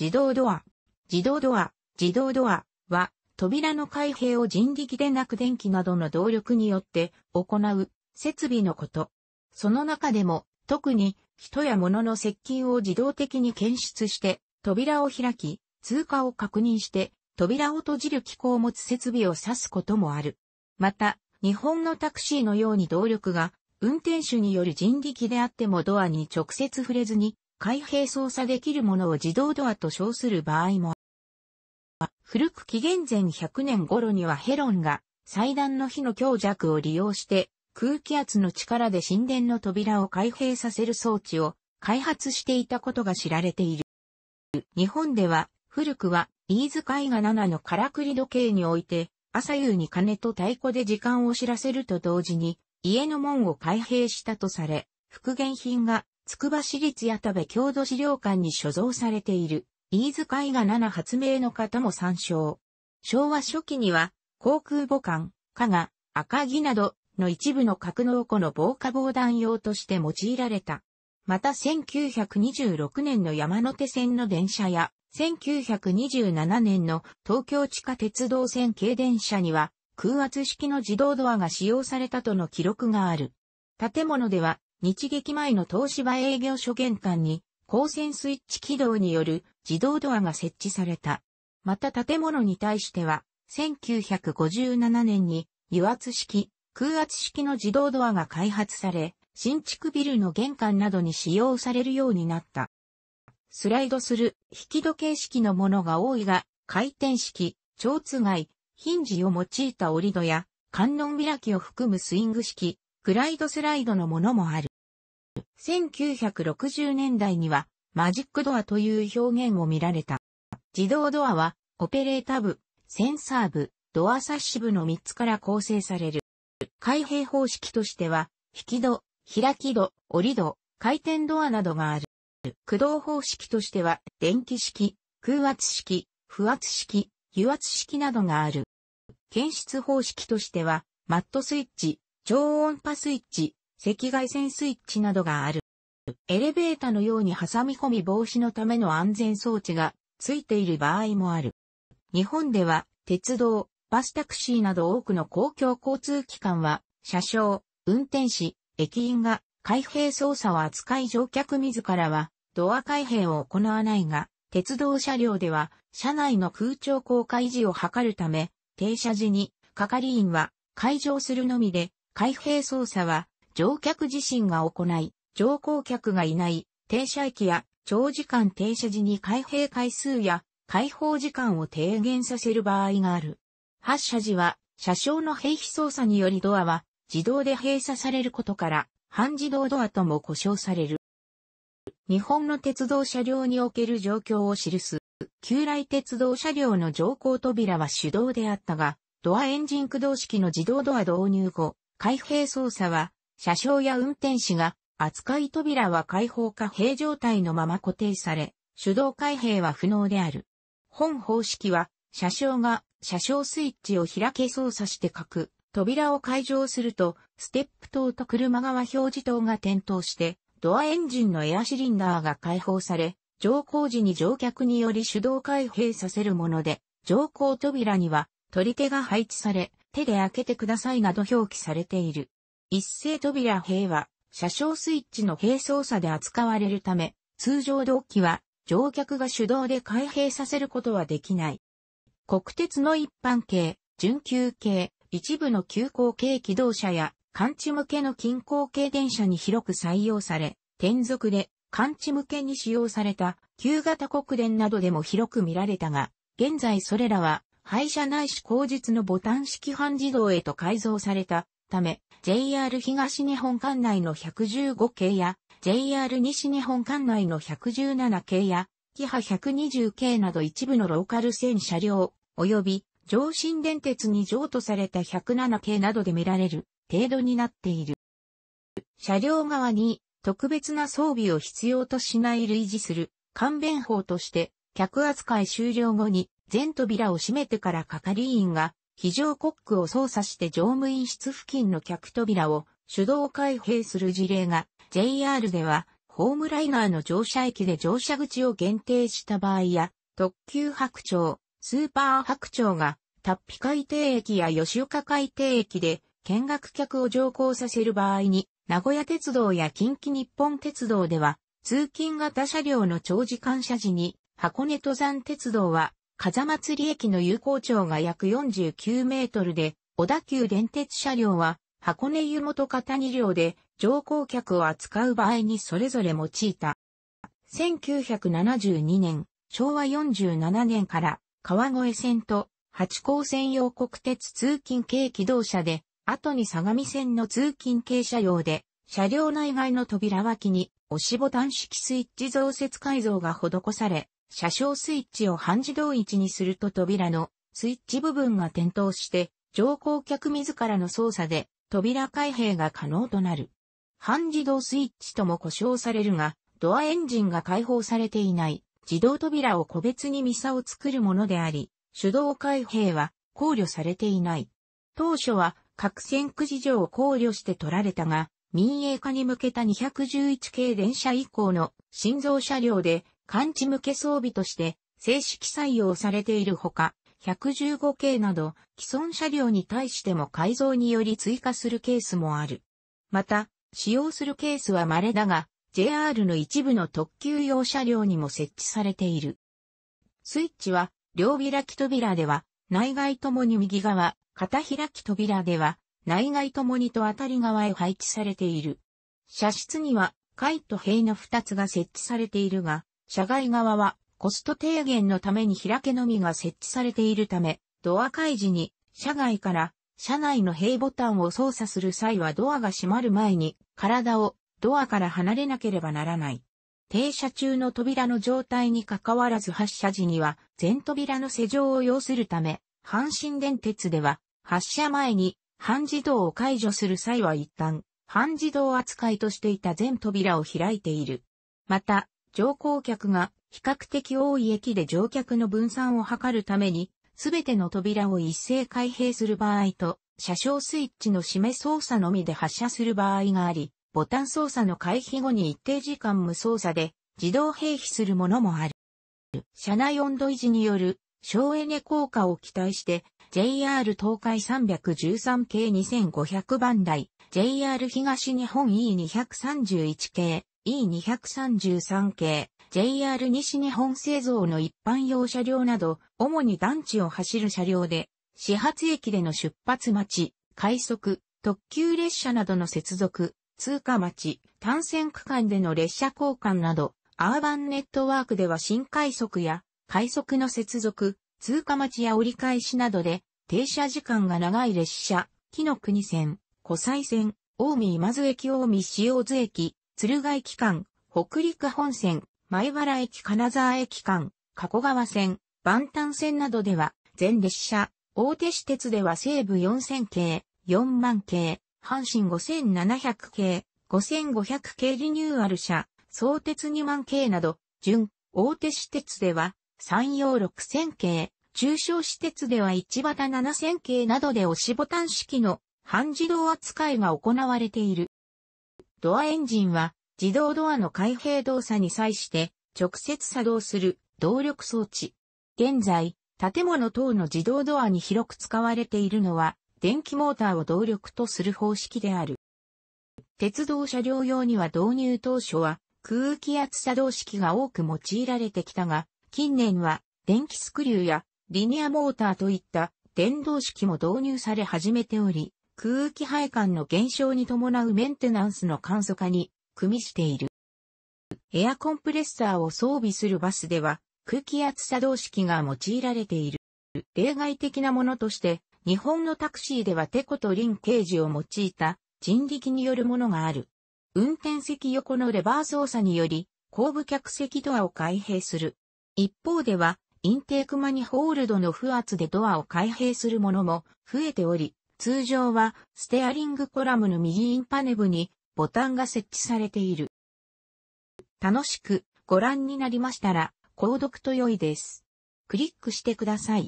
自動ドア。自動ドア、自動ドアは、扉の開閉を人力でなく電気などの動力によって行う設備のこと。その中でも、特に人や物の接近を自動的に検出して、扉を開き、通過を確認して、扉を閉じる機構を持つ設備を指すこともある。また、日本のタクシーのように動力が運転手による人力であってもドアに直接触れずに開閉操作できるものを自動ドアと称する場合も古く紀元前100年頃にはヘロンが祭壇の火の強弱を利用して空気圧の力で神殿の扉を開閉させる装置を開発していたことが知られている。日本では古くは飯塚絵画7のからくり時計において朝夕に鐘と太鼓で時間を知らせると同時に家の門を開閉したとされ復元品がつくば市立谷田部郷土資料館に所蔵されている、飯塚絵画七発明の方も参照。昭和初期には、航空母艦、加賀、赤木などの一部の格納庫の防火防弾用として用いられた。また1926年の山手線の電車や、1927年の東京地下鉄道線軽電車には、空圧式の自動ドアが使用されたとの記録がある。建物では日劇前の東芝営業所玄関に、光線スイッチ起動による自動ドアが設置された。また建物に対しては、1957年に油圧式、空圧式の自動ドアが開発され、新築ビルの玄関などに使用されるようになった。スライドする引き戸形式のものが多いが、回転式、蝶つがい、ヒンジを用いた折り戸や、観音開きを含むスイング式、グライドスライドのものもある。1960年代にはマジックドアという表現を見られた。自動ドアはオペレータ部、センサー部、ドアサッシ部の3つから構成される。開閉方式としては、引き戸、開き戸、折り戸、回転ドアなどがある。駆動方式としては、電気式、空圧式、不圧式、油圧式などがある。検出方式としては、マットスイッチ、超音波スイッチ、赤外線スイッチなどがある。エレベータのように挟み込み防止のための安全装置がついている場合もある。日本では鉄道、バスタクシーなど多くの公共交通機関は車掌、運転士、駅員が開閉操作を扱い乗客自らはドア開閉を行わないが、鉄道車両では車内の空調効果維持を図るため、停車時に係員は開場するのみで開閉操作は乗客自身が行い、乗降客がいない停車駅や長時間停車時に開閉回数や開放時間を低減させる場合がある。発車時は車掌の閉避操作によりドアは自動で閉鎖されることから半自動ドアとも呼称される。日本の鉄道車両における状況を記す。旧来鉄道車両の乗降扉は手動であったが、ドアエンジン駆動式の自動ドア導入後、開閉操作は車掌や運転士が、扱い扉は開放か閉状態のまま固定され、手動開閉は不能である。本方式は、車掌が車掌スイッチを開け操作して書く、扉を開錠すると、ステップ灯と車側表示灯が点灯して、ドアエンジンのエアシリンダーが解放され、乗降時に乗客により手動開閉させるもので、乗降扉には取り手が配置され、手で開けてくださいなど表記されている。一斉扉閉は、車掌スイッチの閉操作で扱われるため、通常同期は乗客が手動で開閉させることはできない。国鉄の一般系、準急系、一部の急行系機動車や、感知向けの近郊系電車に広く採用され、転属で感知向けに使用された旧型国電などでも広く見られたが、現在それらは廃車ないし術のボタン式半自動へと改造されたため、JR 東日本管内の115系や、JR 西日本管内の117系や、キハ120系など一部のローカル線車両、及び上新電鉄に譲渡された107系などで見られる程度になっている。車両側に特別な装備を必要としない類似する勘弁法として客扱い終了後に全扉を閉めてから係員が非常コックを操作して乗務員室付近の客扉を手動開閉する事例が JR ではホームライナーの乗車駅で乗車口を限定した場合や特急白鳥、スーパー白鳥がタッピ海底駅や吉岡海底駅で見学客を乗降させる場合に名古屋鉄道や近畿日本鉄道では通勤型車両の長時間車時に箱根登山鉄道は風祭駅の有効長が約49メートルで、小田急電鉄車両は、箱根湯本片2両で、乗降客を扱う場合にそれぞれ用いた。1972年、昭和47年から、川越線と、八高専用国鉄通勤系機動車で、後に相模線の通勤系車両で、車両内外の扉脇に押しボタン式スイッチ増設改造が施され、車掌スイッチを半自動位置にすると扉のスイッチ部分が点灯して、乗降客自らの操作で扉開閉が可能となる。半自動スイッチとも呼称されるが、ドアエンジンが解放されていない自動扉を個別にミサを作るものであり、手動開閉は考慮されていない。当初は各線区事情を考慮して取られたが、民営化に向けた211系電車以降の新造車両で感知向け装備として正式採用されているほか、115系など既存車両に対しても改造により追加するケースもある。また、使用するケースは稀だが、JR の一部の特急用車両にも設置されている。スイッチは、両開き扉では、内外ともに右側、片開き扉では、内外ともにと当たり側へ配置されている。車室には、階と塀の二つが設置されているが、車外側はコスト低減のために開けのみが設置されているため、ドア開示に車外から車内の閉ボタンを操作する際はドアが閉まる前に体をドアから離れなければならない。停車中の扉の状態に関わらず発車時には全扉の施錠を要するため、阪神電鉄では発車前に半自動を解除する際は一旦半自動扱いとしていた全扉を開いている。また、乗降客が比較的多い駅で乗客の分散を図るために、すべての扉を一斉開閉する場合と、車掌スイッチの締め操作のみで発車する場合があり、ボタン操作の回避後に一定時間無操作で自動閉避するものもある。車内温度維持による省エネ効果を期待して JR 東海313系2500番台、JR 東日本 E231 系、E233 系、JR 西日本製造の一般用車両など、主に団地を走る車両で、始発駅での出発待ち、快速、特急列車などの接続、通過待ち、単線区間での列車交換など、アーバンネットワークでは新快速や、快速の接続、通過待ちや折り返しなどで、停車時間が長い列車、木の国線、湖西線、大見今津駅大見塩津駅、鶴ヶ駅間、北陸本線、前原駅金沢駅間、加古川線、万丹線などでは、全列車、大手私鉄では西部4000系、4万系、阪神5700系、5500系リニューアル車、相鉄2万系など、準、大手私鉄では、山陽6000系、中小私鉄では一畑7000系などで押しボタン式の半自動扱いが行われている。ドアエンジンは自動ドアの開閉動作に際して直接作動する動力装置。現在、建物等の自動ドアに広く使われているのは電気モーターを動力とする方式である。鉄道車両用には導入当初は空気圧作動式が多く用いられてきたが、近年は電気スクリューやリニアモーターといった電動式も導入され始めており、空気配管の減少に伴うメンテナンスの簡素化に、組みしている。エアコンプレッサーを装備するバスでは、空気圧作動式が用いられている。例外的なものとして、日本のタクシーではテコとリンケージを用いた人力によるものがある。運転席横のレバー操作により、後部客席ドアを開閉する。一方では、インテークマニホールドの不圧でドアを開閉するものも増えており、通常はステアリングコラムの右インパネ部にボタンが設置されている。楽しくご覧になりましたら、購読と良いです。クリックしてください。